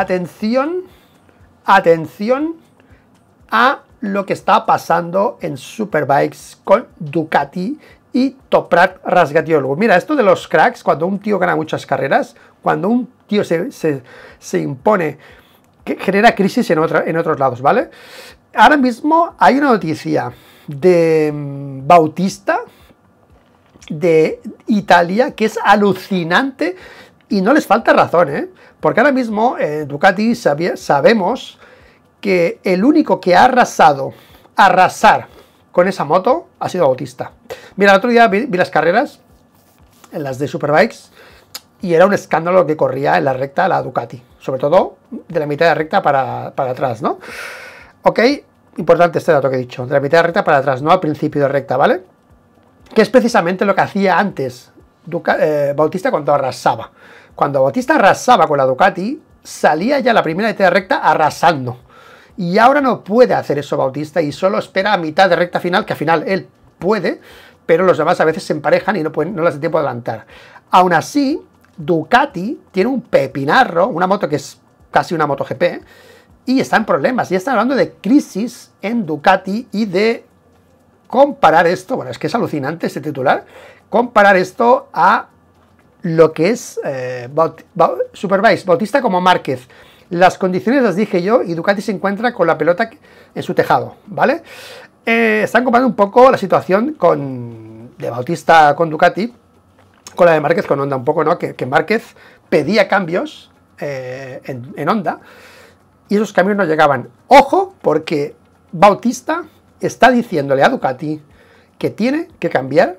atención, atención a lo que está pasando en Superbikes con Ducati y Toprat Rasgatiolo. Mira, esto de los cracks, cuando un tío gana muchas carreras, cuando un tío se, impone, que genera crisis en, en otros lados, ¿vale? Ahora mismo hay una noticia de mm, Bautista, de Italia, que es alucinante y no les falta razón, ¿eh? Porque ahora mismo en eh, Ducati sabemos que el único que ha arrasado, arrasar con esa moto, ha sido Bautista. Mira, el otro día vi, las carreras, en las de Superbikes, y era un escándalo lo que corría en la recta la Ducati, sobre todo de la mitad de recta para, para atrás, ¿no? Ok, importante este dato que he dicho, de la mitad de recta para atrás, no al principio de recta, ¿vale? Que es precisamente lo que hacía antes eh, Bautista cuando arrasaba. Cuando Bautista arrasaba con la Ducati, salía ya la primera de recta arrasando. Y ahora no puede hacer eso Bautista y solo espera a mitad de recta final, que al final él puede, pero los demás a veces se emparejan y no, pueden, no les da tiempo de adelantar. Aún así, Ducati tiene un pepinarro, una moto que es casi una moto GP, y está en problemas. Ya están hablando de crisis en Ducati y de comparar esto, bueno, es que es alucinante este titular, comparar esto a lo que es eh, Bautista como Márquez. Las condiciones las dije yo y Ducati se encuentra con la pelota en su tejado, ¿vale? Eh, están comparando un poco la situación con, de Bautista con Ducati, con la de Márquez con Honda un poco, ¿no? Que, Márquez pedía cambios eh, en, en Honda y esos cambios no llegaban. Ojo, porque Bautista está diciéndole a Ducati que tiene que cambiar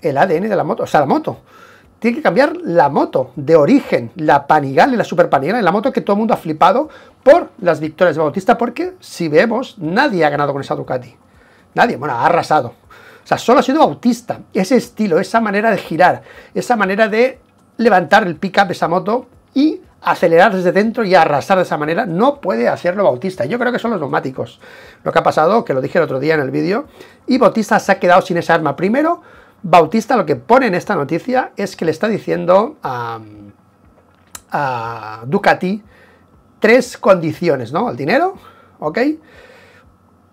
el ADN de la moto, o sea, la moto. Tiene que cambiar la moto de origen, la Panigale, la Super Panigale, la moto que todo el mundo ha flipado por las victorias de Bautista, porque si vemos, nadie ha ganado con esa Ducati. Nadie, bueno, ha arrasado. O sea, solo ha sido Bautista. Ese estilo, esa manera de girar, esa manera de levantar el pick-up de esa moto y acelerar desde dentro y arrasar de esa manera, no puede hacerlo Bautista. Yo creo que son los neumáticos. Lo que ha pasado, que lo dije el otro día en el vídeo, y Bautista se ha quedado sin esa arma. Primero, Bautista lo que pone en esta noticia es que le está diciendo a, a Ducati tres condiciones, ¿no? El dinero, ¿ok?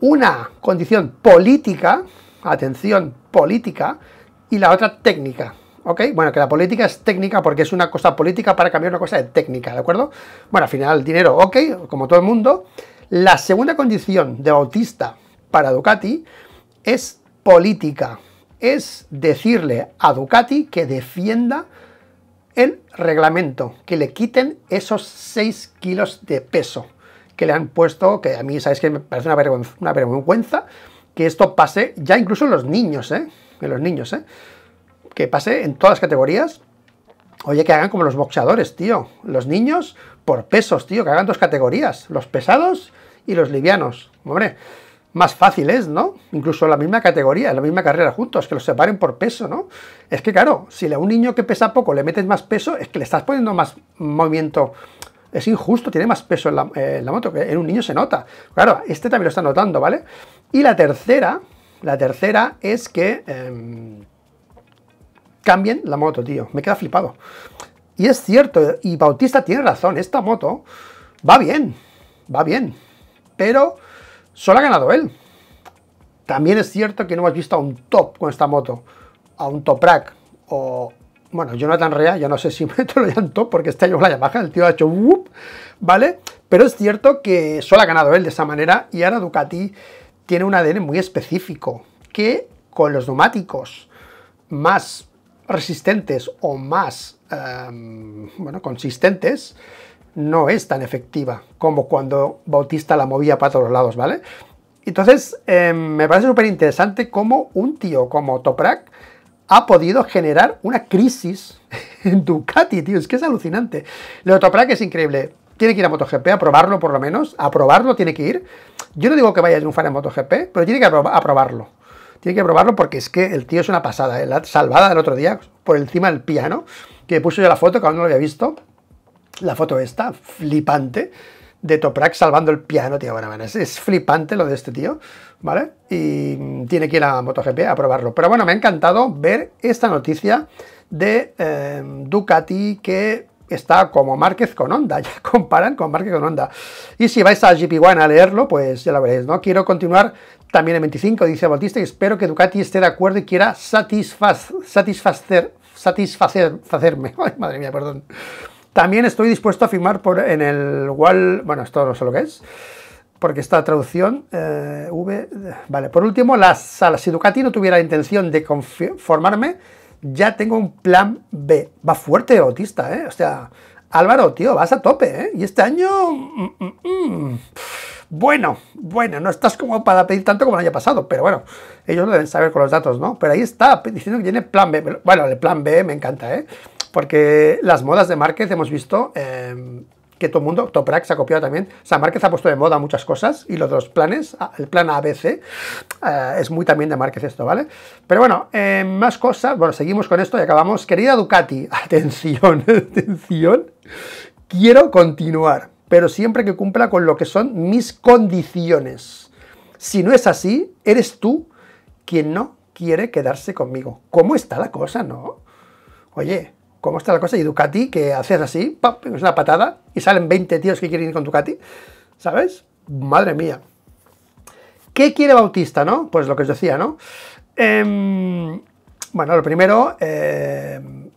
Una condición política, atención, política, y la otra técnica. ¿ok? Bueno, que la política es técnica porque es una cosa política para cambiar una cosa de técnica, ¿de acuerdo? Bueno, al final, dinero, ok, como todo el mundo. La segunda condición de Bautista para Ducati es política. Es decirle a Ducati que defienda el reglamento, que le quiten esos 6 kilos de peso que le han puesto, que a mí, ¿sabes que Me parece una vergüenza, una vergüenza que esto pase ya incluso en los niños, ¿eh? En los niños, ¿eh? que pase en todas las categorías. Oye, que hagan como los boxeadores, tío. Los niños por pesos, tío, que hagan dos categorías, los pesados y los livianos. Hombre, más fácil es, ¿no? Incluso la misma categoría, la misma carrera juntos, que los separen por peso, ¿no? Es que claro, si a un niño que pesa poco le metes más peso, es que le estás poniendo más movimiento es injusto, tiene más peso en la, eh, moto, que en un niño se nota. Claro, este también lo está notando, ¿vale? Y la tercera, la tercera es que em, cambien la moto, tío. Me queda flipado. Y es cierto, y Bautista tiene razón, esta moto va bien, va bien. Pero solo ha ganado él. También es cierto que no has visto a un top con esta moto, a un top rack, o bueno, Jonathan Rea, yo no sé si meto lo un top porque este año la Yamaha, el tío ha hecho ¿vale? Pero es cierto que solo ha ganado él de esa manera y ahora Ducati tiene un ADN muy específico que con los neumáticos más resistentes o más em, bueno, consistentes, no es tan efectiva como cuando Bautista la movía para todos lados, ¿vale? Entonces, em, me parece súper interesante cómo un tío como Toprak ha podido generar una crisis en Ducati, tío, es que es alucinante. Lo de Toprak es increíble. Tiene que ir a MotoGP, a probarlo por lo menos, a probarlo tiene que ir. Yo no digo que vaya a triunfar en MotoGP, pero tiene que aprobarlo tiene que probarlo porque es que el tío es una pasada. ¿eh? La salvada del otro día por encima del piano, que puso yo la foto, que aún no lo había visto. La foto esta, flipante, de Toprak salvando el piano, tío. Bueno, es, flipante lo de este tío, ¿vale? Y tiene que ir a MotoGP a probarlo. Pero bueno, me ha encantado ver esta noticia de eh, Ducati que está como Márquez con onda, ya comparan con Márquez con onda. Y si vais a GP1 a leerlo, pues ya lo veréis, ¿no? Quiero continuar también en 25, dice Bautista, y espero que Ducati esté de acuerdo y quiera satisfacerme. Ay, madre mía, perdón. También estoy dispuesto a firmar por, en el Wall, bueno, esto no sé lo que es, porque esta traducción, eh, V, vale. Por último, las salas, si Ducati no tuviera intención de conformarme, ya tengo un plan B. Va fuerte autista, ¿eh? O sea, Álvaro, tío, vas a tope, ¿eh? Y este año... Mm, mm, mm. Bueno, bueno, no estás como para pedir tanto como el año pasado, pero bueno, ellos lo deben saber con los datos, ¿no? Pero ahí está, diciendo que tiene plan B. Bueno, el plan B me encanta, ¿eh? Porque las modas de Márquez hemos visto em, que todo el mundo, Toprax se ha copiado también, San Márquez ha puesto de moda muchas cosas y los dos planes, el plan ABC, eh, es muy también de Márquez esto, ¿vale? Pero bueno, eh, más cosas, bueno, seguimos con esto y acabamos. Querida Ducati, atención, atención, quiero continuar, pero siempre que cumpla con lo que son mis condiciones. Si no es así, eres tú quien no quiere quedarse conmigo. ¿Cómo está la cosa, no? Oye, cómo está la cosa. Y Ducati, que haces así, es una patada, y salen 20 tíos que quieren ir con Ducati, ¿sabes? Madre mía. ¿Qué quiere Bautista, no? Pues lo que os decía, ¿no? Em, bueno, lo primero... Em,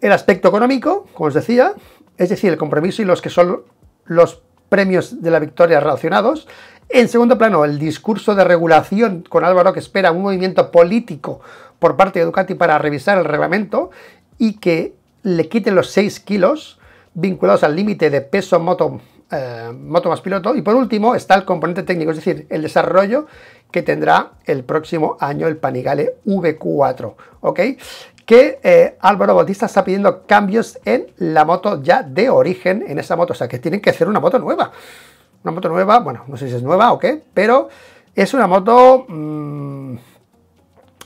el aspecto económico, como os decía, es decir, el compromiso y los que son los premios de la victoria relacionados. En segundo plano, el discurso de regulación con Álvaro que espera un movimiento político por parte de Ducati para revisar el reglamento y que le quiten los 6 kilos vinculados al límite de peso moto, eh, moto más piloto. Y por último está el componente técnico, es decir, el desarrollo que tendrá el próximo año el Panigale V4 que eh, Álvaro Bautista está pidiendo cambios en la moto ya de origen, en esa moto. O sea, que tienen que hacer una moto nueva. Una moto nueva, bueno, no sé si es nueva o qué, pero es una moto mm,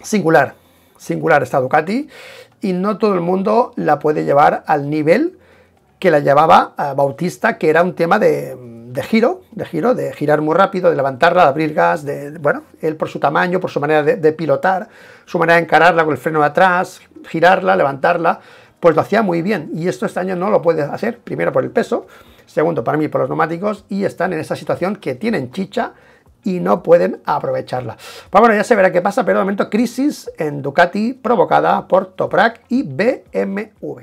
singular. Singular esta Ducati y no todo el mundo la puede llevar al nivel que la llevaba eh, Bautista, que era un tema de mm, de giro, de giro, de girar muy rápido, de levantarla, de abrir gas, de, bueno, él por su tamaño, por su manera de, pilotar, su manera de encararla con el freno de atrás, girarla, levantarla, pues lo hacía muy bien. Y esto este año no lo puede hacer, primero por el peso, segundo para mí por los neumáticos, y están en esa situación que tienen chicha y no pueden aprovecharla. Pues bueno, ya se verá qué pasa, pero de momento crisis en Ducati provocada por Toprak y BMW.